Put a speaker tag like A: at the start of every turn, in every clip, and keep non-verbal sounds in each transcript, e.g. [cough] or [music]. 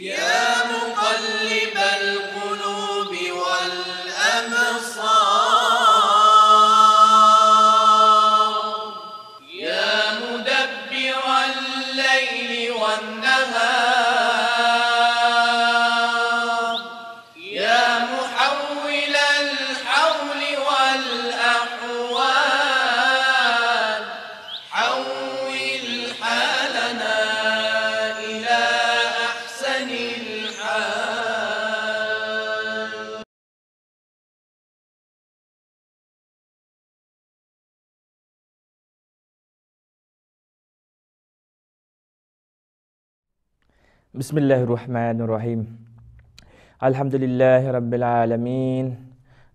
A: Yeah. بسم الله الرحمن الرحيم الحمد لله رب العالمين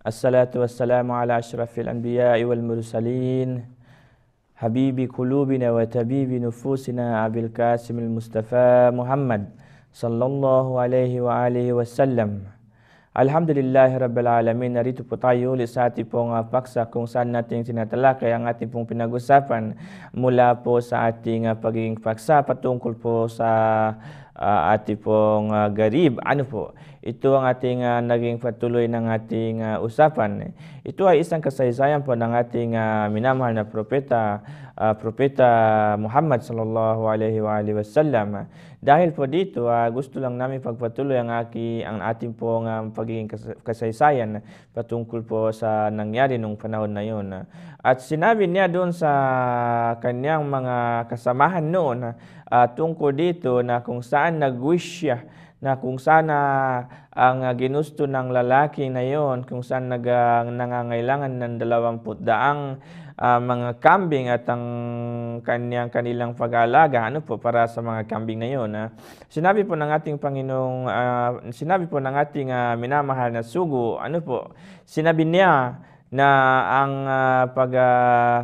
A: الصلاة والسلام على أشرف الأنبياء والمرسلين حبيب قلوبنا وتبيب نفوسنا أبي القاسم المصطفى محمد صلى الله عليه وآله وسلم الحمد لله رب العالمين نريد بطايو لساتي بونا فاكسا كون ساناتين سناتلاك ياناتين بونا بناغو سافن ملا بو ساتي نفاقين فاكسا فتونكول بو uh, ating pong uh, garib. Ano po? Ito ang ating uh, naging patuloy ng ating uh, usapan. Ito ay isang kasaysayan po ng ating uh, minamahal na propeta, uh, propeta Muhammad sallallahu alaihi wa alihi wasallam. Dahil po dito, uh, gusto lang namin pagpatuloy ang, aki, ang ating pong um, pagiging kasaysayan patungkol po sa nangyari nung panahon na yun. At sinabi niya doon sa kanyang mga kasamahan noon uh, tungkol dito na kung saan nag-wish siya na kung sana ang ginusto ng lalaki na yon, kung saan nag, nangangailangan ng dalawang daang uh, mga kambing at ang kanyang kanilang pag-aalaga ano po para sa mga kambing na yon. Uh, sinabi po ng ating Panginoong uh, sinabi po ng ating uh, minamahal na sugo ano po sinabi niya na ang uh, pag uh,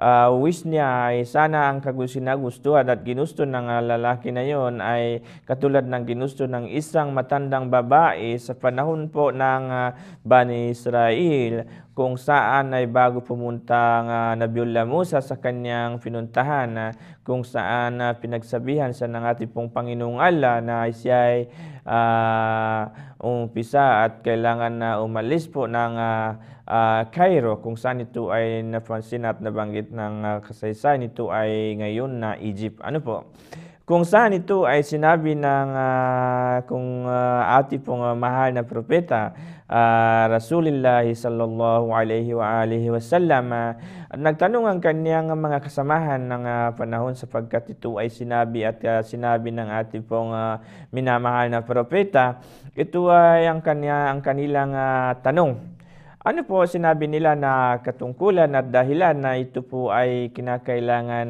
A: uh, wish niya ay sana ang kagusin-gustuhan at ginusto ng ah, lalaki na yon ay katulad ng ginusto ng isang matandang babae sa panahon po ng uh, ah, Bani Israel kung saan ay bago pumunta ng uh, Nabiullah Musa sa kanyang pinuntahan uh, kung saan uh, pinagsabihan sa ng ating pong Panginoong Allah na siya ay uh, umpisa at kailangan na umalis po ng uh, uh, Cairo kung saan ito ay napansin at nabanggit ng uh, kasaysayan ito ay ngayon na Egypt. Ano po? Kung saan ito ay sinabi ng uh, kung uh, ati pong uh, mahal na propeta uh, Rasulullah sallallahu alaihi wa alihi wasallam uh, nagtanong ang kaniyang mga kasamahan ng uh, panahon sapagkat ito ay sinabi at uh, sinabi ng ati pong uh, minamahal na propeta ito ay ang kanya ang kanilang uh, tanong ano po sinabi nila na katungkulan at dahilan na ito po ay kinakailangan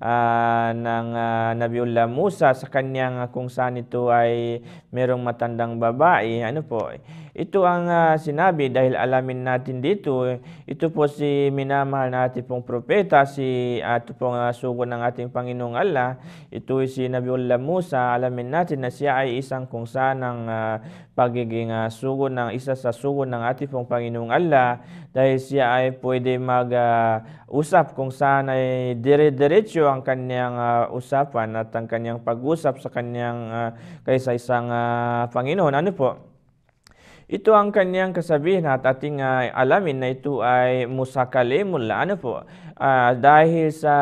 A: uh, ng uh, ah, Nabiullah Musa sa kanyang kung saan ito ay merong matandang babae? Ano po? Ito ang uh, sinabi dahil alamin natin dito, ito po si minamahal na ating pong propeta, si ato ah, pong uh, sugo ng ating Panginoong Allah. Ito si Nabiullah Musa, alamin natin na siya ay isang kung ng uh, pagiging uh, sugo ng isa sa sugo ng ating pong Panginoong Allah dahil siya ay pwede mag-usap uh, kung saan ay dire-diretso ang kanyang uh, usapan at ang kanyang pag-usap sa kanyang uh, kaysa isang uh, Panginoon. Ano po? Ito ang kanyang kasabihan at ating uh, alamin na ito ay musakale mula ano po. Uh, dahil sa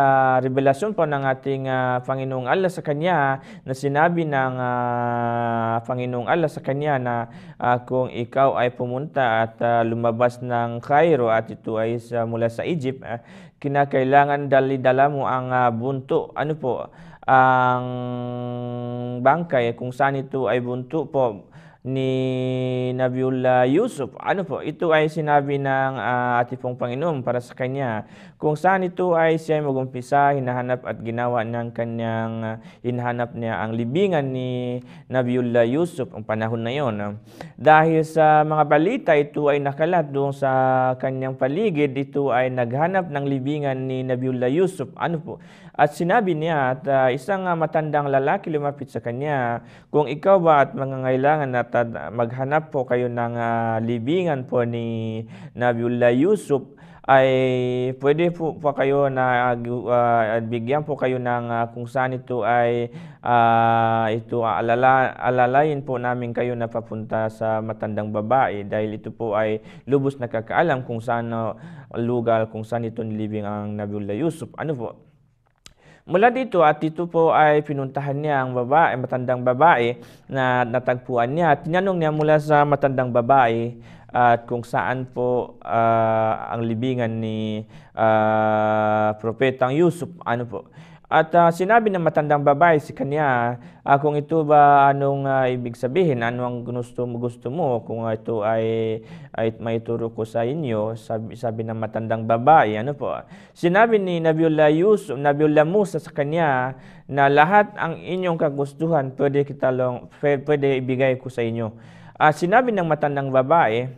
A: revelasyon po ng ating uh, Panginoong Allah sa kanya na sinabi ng uh, Panginoong Allah sa kanya na uh, kung ikaw ay pumunta at uh, lumabas ng Cairo at ito ay sa, mula sa Egypt, uh, kinakailangan dali-dala mo ang uh, bunto. Ano po? ang bangkay kung saan ito ay bunto po ni Nabiullah Yusuf. Ano po? Ito ay sinabi ng uh, ating pong Panginoon para sa kanya. Kung saan ito ay siya magumpisa, hinahanap at ginawa ng kanyang, uh, hinahanap niya ang libingan ni Nabiullah Yusuf ang panahon na yon. Dahil sa mga balita, ito ay nakalat doon sa kanyang paligid. Ito ay naghanap ng libingan ni Nabiullah Yusuf. Ano po? At sinabi niya at uh, isang uh, matandang lalaki lumapit sa kanya, kung ikaw ba at mangangailangan at uh, maghanap po kayo ng uh, libingan po ni Nabiullah Yusuf, ay pwede po po kayo na uh, bigyan po kayo ng uh, kung saan ito ay uh, ito alala, alalayin po namin kayo na papunta sa matandang babae dahil ito po ay lubos na kakaalam kung saan uh, lugar kung saan ito nilibing ang Nabiullah Yusuf ano po Mula dito at dito po ay pinuntahan niya ang babae, matandang babae na natagpuan niya. Tinanong niya mula sa matandang babae at ah, kung saan po uh, ang libingan ni uh, Propetang Yusuf. Ano po? At uh, sinabi ng matandang babae si kanya, uh, kung ito ba anong uh, ibig sabihin, ano ang gusto mo, gusto mo, kung ito ay, ay maituro ko sa inyo, sabi, sabi ng matandang babae, ano po. Sinabi ni Nabiullah Yusuf, Nabiullah Musa sa kanya na lahat ang inyong kagustuhan pwede, kita long, pwede ibigay ko sa inyo. Uh, sinabi ng matandang babae,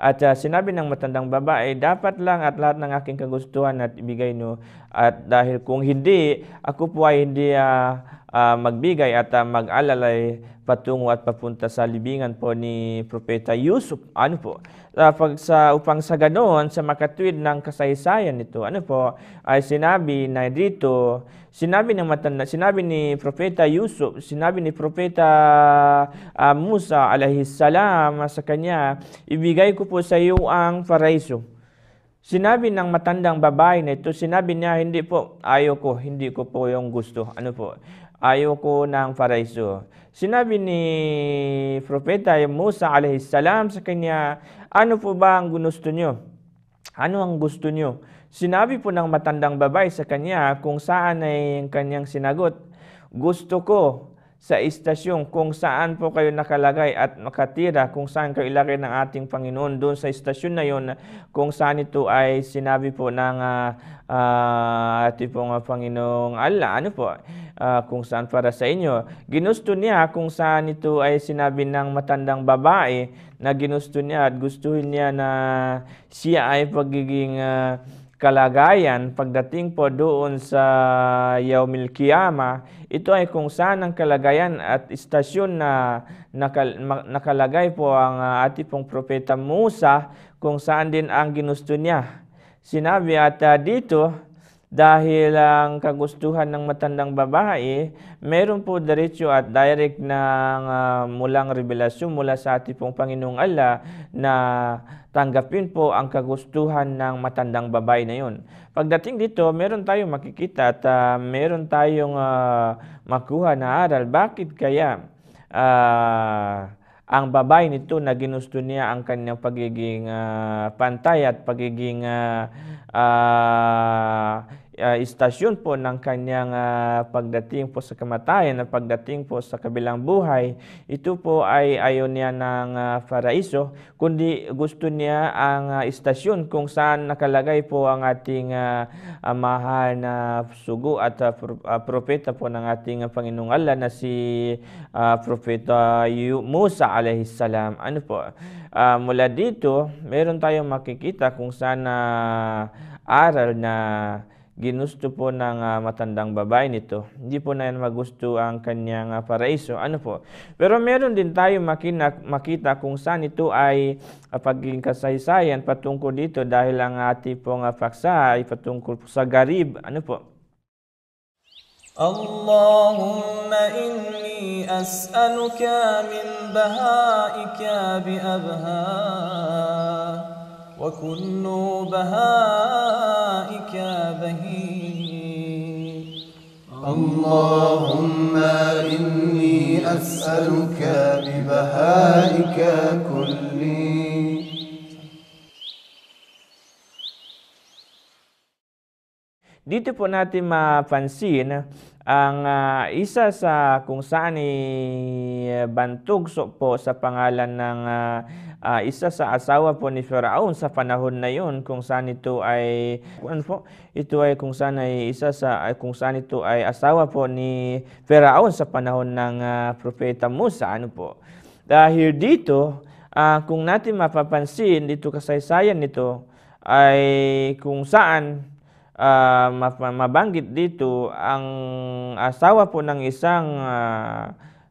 A: at uh, sinabi ng matandang babae, dapat lang at lahat ng aking kagustuhan at ibigay nyo. At dahil kung hindi, ako po ay hindi uh, uh, magbigay at uh, mag-alalay patungo at papunta sa libingan po ni Propeta Yusuf. Ano po? Uh, pag sa, upang sa ganoon, sa makatwid ng kasaysayan nito, ano po, ay sinabi na dito, sinabi ng matanda, sinabi ni Propeta Yusuf, sinabi ni Propeta uh, Musa alaihissalam sa kanya, ibigay ko po sa iyo ang paraiso. Sinabi ng matandang babae na ito, sinabi niya, hindi po, ayoko, hindi ko po yung gusto. Ano po? ayoko ng paraiso. Sinabi ni Propeta Musa alaihissalam sa kanya, ano po ba ang gusto nyo? Ano ang gusto nyo? Sinabi po ng matandang babae sa kanya kung saan ay kanyang sinagot, gusto ko sa istasyon kung saan po kayo nakalagay at makatira kung saan kayo ilagay ng ating Panginoon doon sa istasyon na yon kung saan ito ay sinabi po ng uh, uh, ating pong Panginoong Allah ano po Ah, kung saan para sa inyo. Ginusto niya kung saan ito ay sinabi ng matandang babae na ginusto niya at gustuhin niya na siya ay pagiging uh, kalagayan pagdating po doon sa Yaumil Kiyama, ito ay kung saan ang kalagayan at istasyon na nakal, nakalagay po ang uh, ah, ating pong propeta Musa kung saan din ang ginusto niya. Sinabi at uh, dito, dahil ang kagustuhan ng matandang babae, meron po diretsyo at direct ng uh, ah, mulang revelasyon mula sa ating pong Panginoong Allah na tanggapin po ang kagustuhan ng matandang babae na yun. Pagdating dito, meron tayong makikita at uh, meron tayong uh, makuha na aral. Bakit kaya uh, ang babae nito na ginusto niya ang kanyang pagiging uh, pantay at pagiging uh, uh, uh, istasyon po ng kanyang uh, pagdating po sa kamatayan at pagdating po sa kabilang buhay, ito po ay ayaw niya ng uh, paraiso, kundi gusto niya ang uh, istasyon kung saan nakalagay po ang ating uh, uh, mahal na sugo at uh, pro- uh, propeta po ng ating uh, Panginoong Allah na si uh, Propeta Musa alayhi salam. Ano po? Uh, mula dito, meron tayong makikita kung saan uh, aral na ginusto po ng uh, matandang babae nito. Hindi po na yan magusto ang kanyang uh, paraiso. Ano po? Pero meron din tayo makina, makita kung saan ito ay uh, pagiging kasaysayan patungkol dito dahil ang ating pong uh, paksa ay patungkol sa garib. Ano po? Allahumma inni as'aluka min bahaika bi abha وكل بهائك بهيم اللهم إني أسألك ببهائك كلي Dito po natin mapansin Ang uh, isa sa kung saan ni eh, Bantog so po sa pangalan ng uh, uh, isa sa asawa po ni Faraon sa panahon na yun kung saan ito ay ano po, ito ay kung saan ay isa sa kung saan ito ay asawa po ni Faraon sa panahon ng uh, propeta Musa ano po dahil dito uh, kung natin mapapansin dito kasaysayan nito ay kung saan uh, mabanggit dito ang asawa po ng isang uh,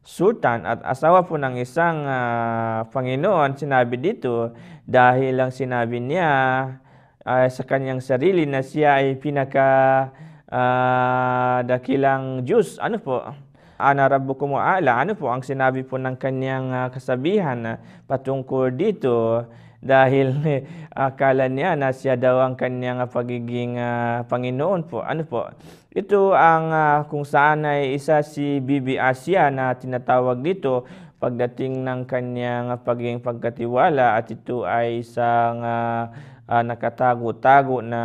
A: sultan at asawa po ng isang uh, Panginoon sinabi dito dahil lang sinabi niya uh, sa kanyang sarili na siya ay pinaka uh, dakilang Diyos. Ano po? Ana Rabbukum Ala. Ano po ang sinabi po ng kanyang uh, kasabihan uh, patungkol dito? dahil [laughs] akala niya na siya daw ang kanyang pagiging uh, Panginoon po. Ano po? Ito ang uh, kung saan ay isa si Bibi Asia na tinatawag dito pagdating ng kanyang pagiging pagkatiwala at ito ay isang uh, uh, nakatago-tago na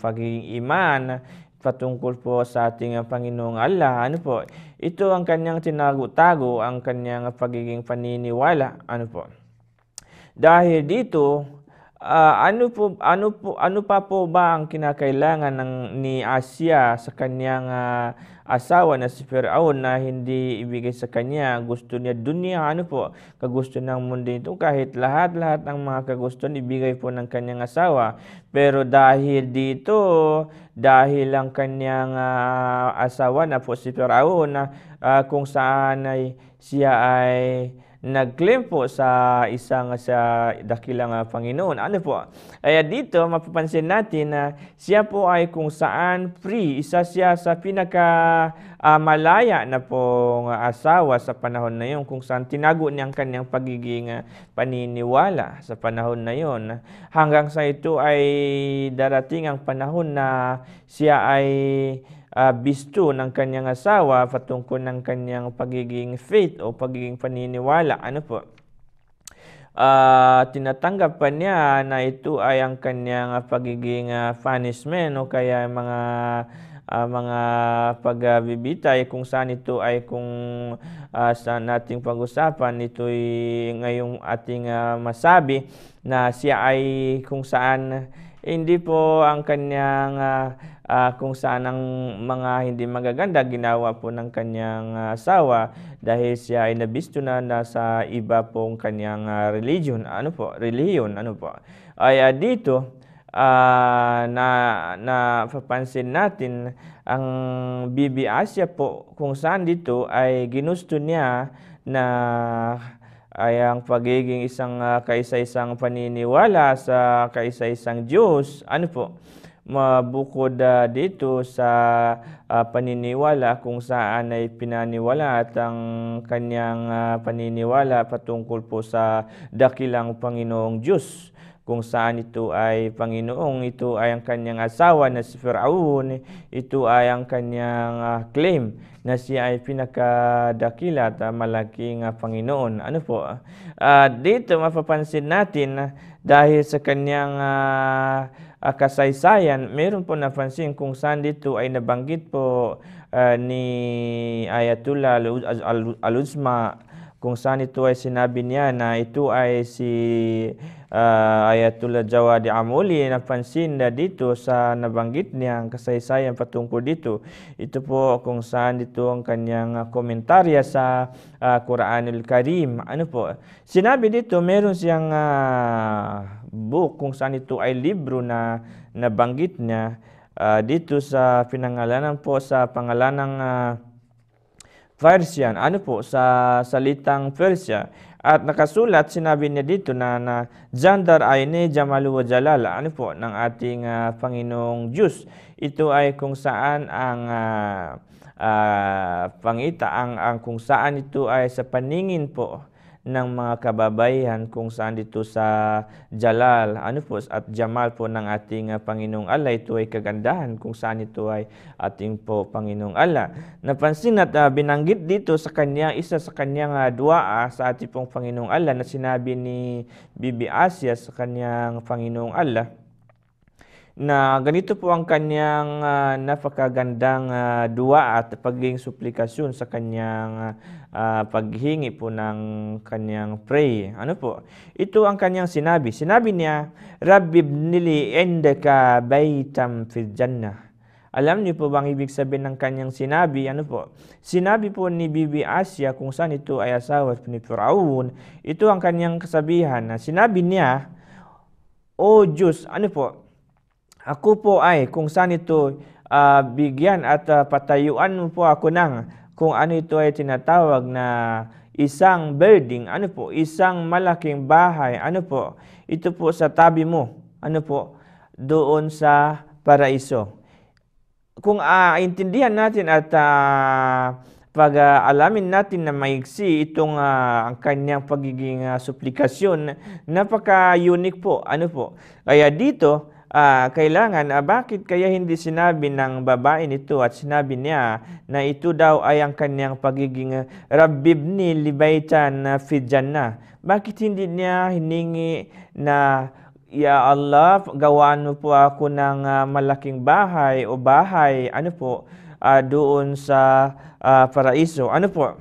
A: pagiging iman patungkol po sa ating Panginoong Allah. Ano po? Ito ang kanyang tinago-tago, ang kanyang pagiging paniniwala. Ano po? Dahil dito, uh, ano po ano po ano pa po ba ang kinakailangan ng ni Asia sa kanyang uh, asawa na si Firaun na hindi ibigay sa kanya gusto niya dunya ano po kagusto ng mundo nito kahit lahat-lahat ng mga kagusto ibigay po ng kanyang asawa pero dahil dito dahil lang kanyang uh, asawa na po si Firaun na uh, kung saan ay siya ay nag-claim po sa isang sa dakilang uh, Panginoon. Ano po? Kaya dito mapapansin natin na siya po ay kung saan free. Isa siya sa pinaka uh, malaya na pong asawa sa panahon na yon kung saan tinago niya ang kanyang pagiging ah, paniniwala sa panahon na yon. Hanggang sa ito ay darating ang panahon na siya ay uh, bisto ng kanyang asawa patungkol ng kanyang pagiging faith o pagiging paniniwala. Ano po? Uh, tinatanggap pa niya na ito ay ang kanyang pagiging ah, punishment o kaya mga uh, mga pagbibitay eh, kung saan ito ay kung uh, sa nating pag-usapan ito ay ngayong ating uh, masabi na siya ay kung saan eh, hindi po ang kanyang uh, uh, kung saan ang mga hindi magaganda ginawa po ng kanyang asawa dahil siya ay nabisto na nasa iba pong kanyang uh, religion. Ano po? Religion. Ano po? Ay uh, dito, uh, na papansin natin ang Bibi Asia po kung saan dito ay ginusto niya na ay ang pagiging isang uh, kaisa-isang paniniwala sa kaisa-isang Diyos. Ano po? bukod uh, ah, dito sa uh, paniniwala kung saan ay pinaniwala at ang kanyang uh, paniniwala patungkol po sa dakilang Panginoong Diyos kung saan ito ay Panginoong, ito ay ang kanyang asawa na si Firaun, ito ay ang kanyang uh, claim na siya ay pinakadakilat uh, malaking uh, Panginoon. Ano po? Uh, dito mapapansin natin uh, dahil sa kanyang uh, uh, kasaysayan, mayroon po napansin kung saan dito ay nabanggit po uh, ni Ayatollah Al-Uzma kung saan ito ay sinabi niya na ito ay si uh, ah, Ayatullah Jawadi Amuli napansin na dito sa nabanggit niya kasaysayan patungkol dito. Ito po kung saan dito ang kanyang komentarya sa uh, Quranul Karim. Ano po? Sinabi dito meron siyang uh, book kung saan ito ay libro na nabanggit niya uh, dito sa pinangalanan po sa pangalan ng uh, Persian. Ano po sa salitang Persia? At nakasulat, sinabi niya dito na, na Jandar Aine Jamalu Jalal. ano po, ng ating uh, Panginoong Diyos. Ito ay kung saan ang uh, uh, pangita, ang, ang kung saan ito ay sa paningin po ng mga kababaihan kung saan dito sa Jalal ano po, at Jamal po ng ating uh, Panginoong Allah. Ito ay kagandahan kung saan ito ay ating po Panginoong Allah. Napansin at uh, binanggit dito sa kanyang isa sa kanyang uh, dua sa ating pong Panginoong Allah na sinabi ni Bibi Asia sa kanyang Panginoong Allah na ganito po ang kanyang uh, napakagandang uh, dua at pagiging suplikasyon sa kanyang uh, paghingi po ng kanyang pray. Ano po? Ito ang kanyang sinabi. Sinabi niya, Rabbi nili endeka baytam fil jannah. Alam niyo po bang ibig sabihin ng kanyang sinabi? Ano po? Sinabi po ni Bibi Asya kung saan ito ay asawa ni Firaun. Ito ang kanyang kasabihan na sinabi niya, O Diyos, ano po? Ako po ay kung saan ito uh, bigyan at uh, patayuan mo po ako ng kung ano ito ay tinatawag na isang building, ano po, isang malaking bahay, ano po, ito po sa tabi mo, ano po, doon sa paraiso. Kung uh, natin at uh, pag-alamin uh, natin na maigsi itong uh, ang kanyang pagiging uh, suplikasyon, napaka-unique po, ano po. Kaya dito, uh, kailangan, uh, bakit kaya hindi sinabi ng babae nito at sinabi niya na ito daw ay ang kanyang pagiging ah, rabibni libaitan na fidjanna? Bakit hindi niya hiningi na Ya Allah, gawaan mo po ako ng uh, malaking bahay o bahay, ano po, uh, doon sa uh, paraiso. Ano po?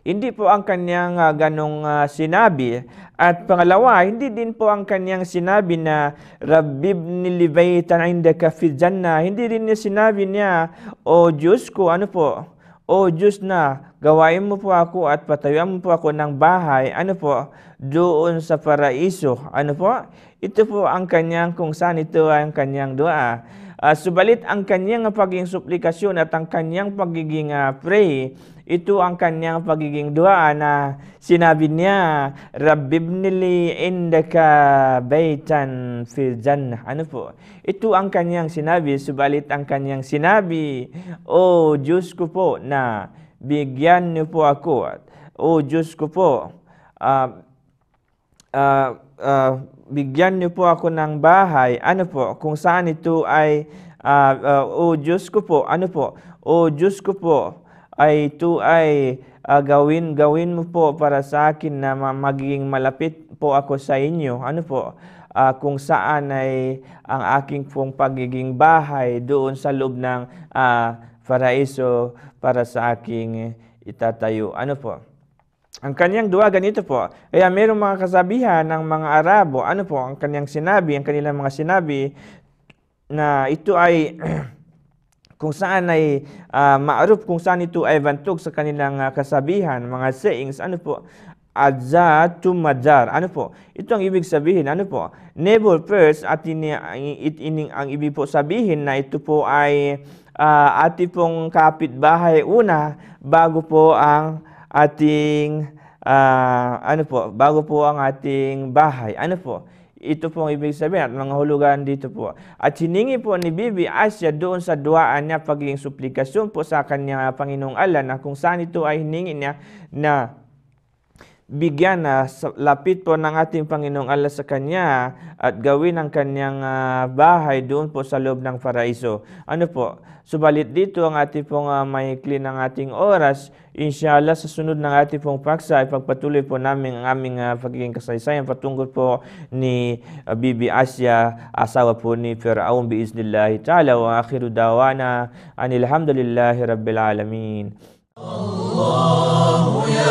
A: Hindi po ang kanyang uh, ganong uh, sinabi. At pangalawa, hindi din po ang kanyang sinabi na Rabbib nilibaytan indaka fi jannah. Hindi din niya sinabi niya, O Diyos ko, ano po? O Diyos na, gawain mo po ako at patayuan mo po ako ng bahay, ano po, doon sa paraiso. Ano po? Ito po ang kanyang kung saan ito ang kanyang doa. Uh, ah, subalit ang kanyang pagiging suplikasyon at ang kanyang pagiging uh, pray itu angkanya pagi ging dua na sinabinya rabbibnili indaka baitan fi jannah anfu itu angkan yang sinabi sebalik angkan yang sinabi oh jus kupo na bigyan ni po ako oh jus kupo uh, ah, uh, ah, uh, ah, bigyan ni po ako ng bahay ano po kung saan ito ay uh, uh, oh jus kupo ano po oh jus kupo po ay ito ay uh, gawin gawin mo po para sa akin na magiging malapit po ako sa inyo. Ano po? Uh, kung saan ay ang aking pong pagiging bahay doon sa loob ng uh, paraiso para sa aking itatayo. Ano po? Ang kanyang dua ganito po. Kaya mayroong mga kasabihan ng mga Arabo. Ano po ang kanyang sinabi, ang kanilang mga sinabi na ito ay [clears throat] kung saan ay uh, ma'ruf, kung saan ito ay bantog sa kanilang uh, kasabihan, mga sayings, ano po, adza to madar. Ano po? Ito ang ibig sabihin. Ano po? Never first at ini, it, ining, ang ibig po sabihin na ito po ay uh, ah, ati pong kapitbahay una bago po ang ating uh, ano po? Bago po ang ating bahay. Ano po? Ito po ang ibig sabihin at mga hulugan dito po. At hiningi po ni Bibi Asya doon sa duaan niya pagiging suplikasyon po sa kanya Panginoong Allah na kung saan ito ay hiningi niya na bigyan na lapit po ng ating Panginoong Allah sa kanya at gawin ang kanyang ah, bahay doon po sa loob ng paraiso. Ano po? Subalit dito ang ating pong uh, maikli ng ating oras. Inshallah sa sunod ng ating pong paksa ay pagpatuloy po namin ang aming uh, pagiging kasaysayan patungkol po ni Bibi Asya, asawa po ni Fir'aun biiznillahi ta'ala wa akhiru dawana anilhamdulillahi rabbil alamin. Allahu يا